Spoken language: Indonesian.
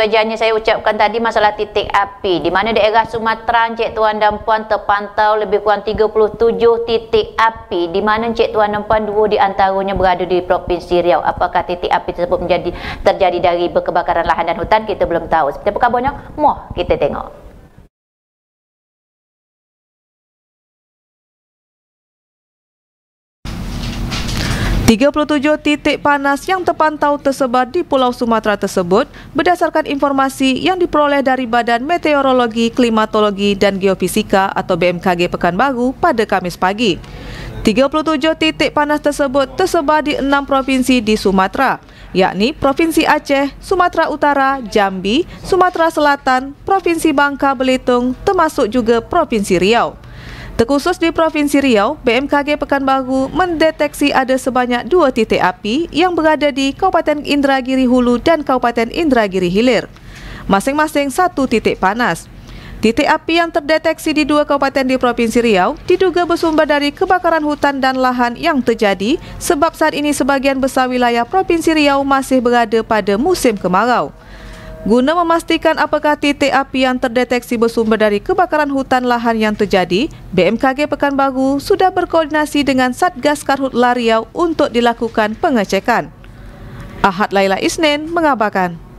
Sebagainya saya ucapkan tadi masalah titik api di mana daerah Sumatera Encik Tuan dan Puan terpantau lebih kurang 37 titik api di mana Encik Tuan dan Puan dua di antaranya berada di Provinsi Riau. Apakah titik api tersebut menjadi terjadi dari kebakaran lahan dan hutan kita belum tahu. Seperti apa kabarnya? Moh kita tengok. 37 titik panas yang terpantau tersebar di Pulau Sumatera tersebut berdasarkan informasi yang diperoleh dari Badan Meteorologi, Klimatologi, dan Geofisika atau BMKG Pekanbaru pada Kamis pagi. 37 titik panas tersebut tersebar di enam provinsi di Sumatera, yakni Provinsi Aceh, Sumatera Utara, Jambi, Sumatera Selatan, Provinsi Bangka Belitung, termasuk juga Provinsi Riau. Terkhusus di Provinsi Riau, BMKG Pekanbaru mendeteksi ada sebanyak dua titik api yang berada di Kabupaten Indragiri Hulu dan Kabupaten Indragiri Hilir. Masing-masing satu titik panas. Titik api yang terdeteksi di dua kabupaten di Provinsi Riau diduga bersumber dari kebakaran hutan dan lahan yang terjadi sebab saat ini sebagian besar wilayah Provinsi Riau masih berada pada musim kemarau. Guna memastikan apakah titik api yang terdeteksi bersumber dari kebakaran hutan lahan yang terjadi, BMKG Pekanbaru sudah berkoordinasi dengan Satgas Karhutla Riau untuk dilakukan pengecekan. Ahad Laila Isnin mengabarkan.